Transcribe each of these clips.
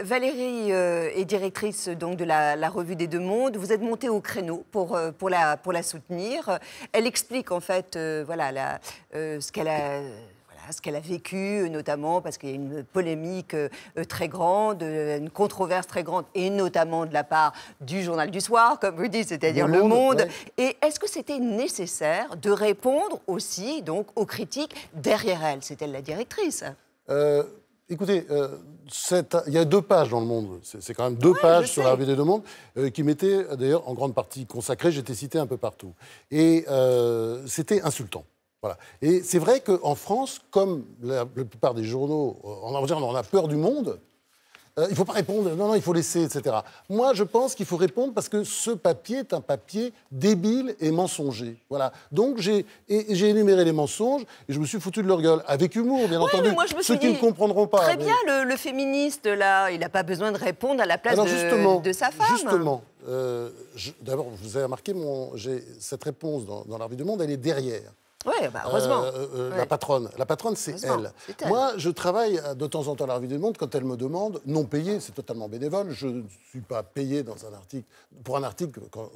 Valérie euh, est directrice donc de la, revue des Deux Mondes. Vous êtes montée au créneau pour, euh, pour, la, pour la soutenir. Elle explique en fait euh, voilà, ce qu'elle a ce qu'elle a vécu, notamment parce qu'il y a une polémique très grande, une controverse très grande, et notamment de la part du journal du soir, comme vous dites, c'est-à-dire Le Monde. Et est-ce que c'était nécessaire de répondre aussi donc aux critiques derrière elle c'était la directrice Écoutez, euh, il y a deux pages dans Le Monde. C'est quand même deux pages sur la revue des Deux Mondes euh, qui m'étaient d'ailleurs en grande partie consacrées. J'étais cité un peu partout. Et euh, c'était insultant. Voilà. Et c'est vrai qu'en France, comme la, plupart des journaux, on a peur du monde, euh, il ne faut pas répondre, non, non, il faut laisser, etc. Moi, je pense qu'il faut répondre parce que ce papier est un papier débile et mensonger. Voilà. Donc, j'ai énuméré les mensonges et je me suis foutu de leur gueule, avec humour, bien entendu. Ceux qui ne comprendront pas. Très bien, le, féministe, là, il n'a pas besoin de répondre à la place de, sa femme. Justement. Euh, d'abord, vous avez remarqué, mon, cette réponse dans, dans la du Monde, elle est derrière. Ouais, bah, euh, heureusement. Euh, euh, la patronne, la patronne, c'est elle. Moi, je travaille de temps en temps à la Revue du Monde quand elle me demande, non payé, c'est totalement bénévole. Je ne suis pas payé dans un article pour un article quand,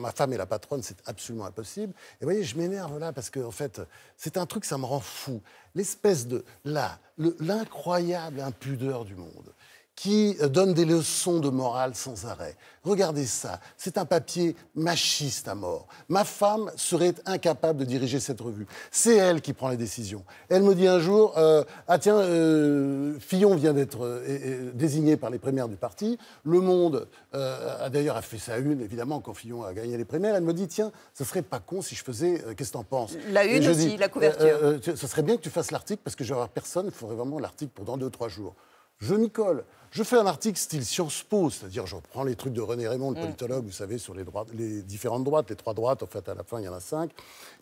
ma femme est la patronne, c'est absolument impossible. Et vous voyez, je m'énerve là parce que en fait, c'est un truc, ça me rend fou. L'espèce de là, l'incroyable impudeur du monde qui euh, donne des leçons de morale sans arrêt. Regardez ça, c'est un papier machiste à mort. Ma femme serait incapable de diriger cette revue. C'est elle qui prend les décisions. Elle me dit un jour, euh, ah tiens, euh, Fillon vient d'être désigné par les primaires du parti. Le Monde a d'ailleurs a fait sa une, évidemment, quand Fillon a gagné les primaires. Elle me dit, tiens, ce serait pas con si je faisais, qu'est-ce que t'en penses La une aussi, la couverture. ce serait bien que tu fasses l'article parce que je vais avoir personne, il faudrait vraiment l'article pendant deux ou trois jours je m'y colle. Je fais un article style Sciences Po, c'est-à-dire je reprends les trucs de René Raymond, le mm. politologue, vous savez, sur les, droites, les différentes droites, les trois droites, en fait, à la fin, il y en a cinq,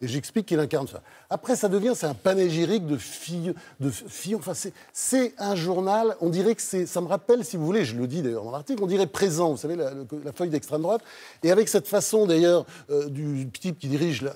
et j'explique qu'il incarne ça. Après, ça devient, c'est un panégyrique de filles, de filles, enfin, c'est un journal, on dirait que c'est, ça me rappelle, si vous voulez, je le dis d'ailleurs dans l'article, on dirait présent, vous savez, la, la feuille d'extrême droite, et avec cette façon, d'ailleurs, euh, du type qui dirige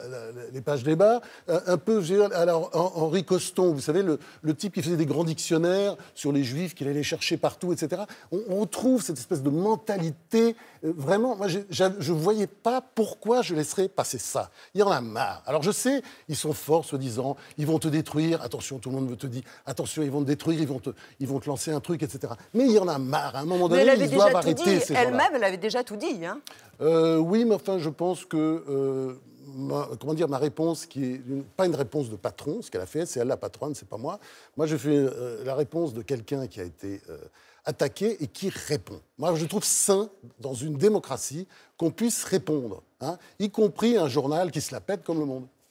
les pages débat, euh, un peu, alors, Henri Coston, vous savez, le, type qui faisait des grands dictionnaires sur les juifs qu'il les chercher partout, etc. On, trouve cette espèce de mentalité. Euh, vraiment, moi, je ne voyais pas pourquoi je laisserais passer ça. Il y en a marre. Alors je sais, ils sont forts, soi-disant, ils vont te détruire. Attention, tout le monde te dit, attention, ils vont te détruire, ils vont te, ils vont te lancer un truc, etc. Mais il y en a marre. À un moment donné, ils doivent arrêter. Elle-même, elle avait déjà tout dit. Hein. Euh, oui, mais enfin, je pense que euh, comment dire, ma réponse qui est pas une réponse de patron, ce qu'elle a fait, c'est elle la patronne, c'est pas moi. Moi, je fais euh, la réponse de quelqu'un qui a été euh, attaqué et qui répond. Moi, je trouve sain dans une démocratie qu'on puisse répondre, hein, y compris un journal qui se la pète comme Le Monde.